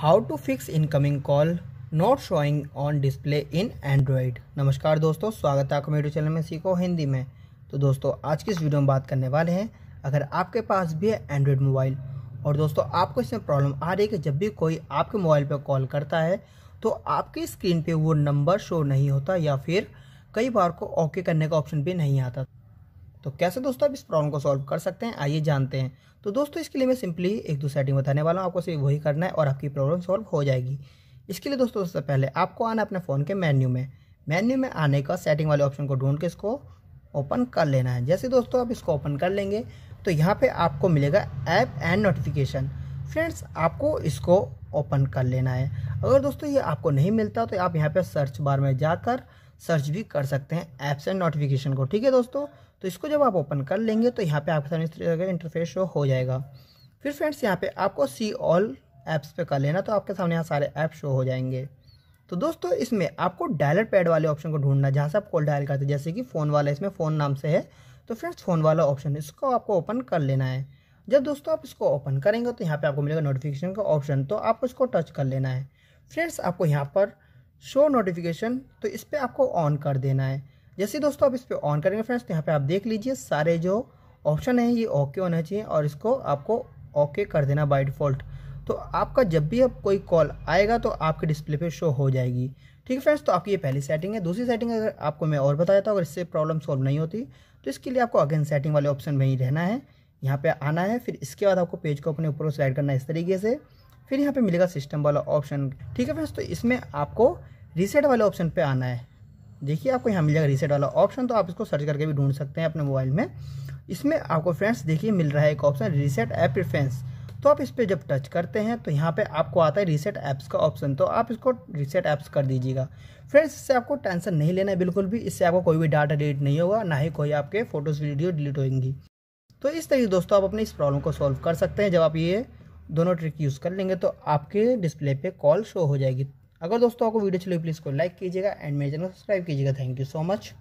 how to fix incoming call not showing on display in Android नमस्कार दोस्तों स्वागत है आपका मेरे चैनल में सीखो हिंदी में तो दोस्तों आज की इस वीडियो में बात करने वाले हैं अगर आपके पास भी है एंड्रॉयड मोबाइल और दोस्तों आपको इसमें प्रॉब्लम आ रही है कि जब भी कोई आपके मोबाइल पर कॉल करता है तो आपकी स्क्रीन पर वो नंबर शो नहीं होता या फिर कई बार को ओके करने का ऑप्शन भी नहीं आता तो कैसे दोस्तों आप इस प्रॉब्लम को सॉल्व कर सकते हैं आइए जानते हैं तो दोस्तों इसके लिए मैं सिंपली एक दो सेटिंग बताने वाला हूँ आपको सिर्फ वही करना है और आपकी प्रॉब्लम सॉल्व हो जाएगी इसके लिए दोस्तों सबसे पहले आपको आना अपने फ़ोन के मेन्यू में मेन्यू में आने का सेटिंग वाले ऑप्शन को ढूंढ के इसको ओपन कर लेना है जैसे दोस्तों आप इसको ओपन कर लेंगे तो यहाँ पर आपको मिलेगा ऐप एंड नोटिफिकेशन फ्रेंड्स आपको इसको ओपन कर लेना है अगर दोस्तों ये आपको नहीं मिलता तो आप यहाँ पर सर्च बार में जाकर सर्च भी कर सकते हैं ऐप्स एंड नोटिफिकेशन को ठीक है दोस्तों तो इसको जब आप ओपन कर लेंगे तो यहाँ पे आपके सामने इस तरह का इंटरफेस शो हो जाएगा फिर फ्रेंड्स यहाँ पे आपको सी ऑल ऐप्स पे कर लेना तो आपके सामने यहाँ सारे ऐप शो हो जाएंगे तो दोस्तों इसमें आपको डायलर पैड वाले ऑप्शन को ढूंढना जहाँ से आप कॉल डायल करते हैं जैसे कि फ़ोन वाला इसमें फ़ोन नाम से है तो फ्रेंड्स फ़ोन वाला ऑप्शन इसको आपको ओपन कर लेना है जब दोस्तों आप इसको ओपन करेंगे तो यहाँ पर आपको मिलेगा नोटिफिकेशन का ऑप्शन तो आपको इसको टच कर लेना है फ्रेंड्स आपको यहाँ पर शो नोटिफिकेशन तो इस पर आपको ऑन कर देना है जैसे दोस्तों आप इस पर ऑन करेंगे फ्रेंड्स तो यहाँ पर आप देख लीजिए सारे जो ऑप्शन है ये ओके होना चाहिए और इसको आपको ओके कर देना बाई डिफ़ॉल्ट तो आपका जब भी अब कोई कॉल आएगा तो आपके डिस्प्ले पे शो हो जाएगी ठीक है फ्रेंड्स तो आपकी ये पहली सेटिंग है दूसरी सेटिंग अगर आपको मैं और बता देता हूँ अगर इससे प्रॉब्लम सॉल्व नहीं होती तो इसके लिए आपको अगेन सेटिंग वाले ऑप्शन में ही रहना है यहाँ पे आना है फिर इसके बाद आपको पेज को अपने ऊपर स्लाइड करना है इस तरीके से फिर यहाँ पे मिलेगा सिस्टम वाला ऑप्शन ठीक है फ्रेंड्स तो इसमें आपको रीसेट वाले ऑप्शन पे आना है देखिए आपको यहाँ मिल जाएगा रीसेट वाला ऑप्शन तो आप इसको सर्च करके भी ढूंढ सकते हैं अपने मोबाइल में इसमें आपको फ्रेंड्स देखिए मिल रहा है एक ऑप्शन रीसेट ऐप प्रिफ्रेंस तो आप इस पर जब टच करते हैं तो यहाँ पे आपको आता है रीसेट ऐप्स का ऑप्शन तो आप इसको रीसेट ऐप्स कर दीजिएगा फ्रेंड्स इससे आपको टेंशन नहीं लेना है बिल्कुल भी इससे आपको कोई भी डाटा डिलीट नहीं होगा ना ही कोई आपके फोटोज़ वीडियो डिलीट होगी तो इस तरीके दोस्तों आप अपने इस प्रॉब्लम को सॉल्व कर सकते हैं जब आप ये दोनों ट्रिक यूज़ कर लेंगे तो आपके डिस्प्ले पे कॉल शो हो जाएगी अगर दोस्तों आपको वीडियो चलिए प्लीज़ को लाइक कीजिएगा एंड मेरे चैनल को सब्सक्राइब कीजिएगा थैंक यू सो मच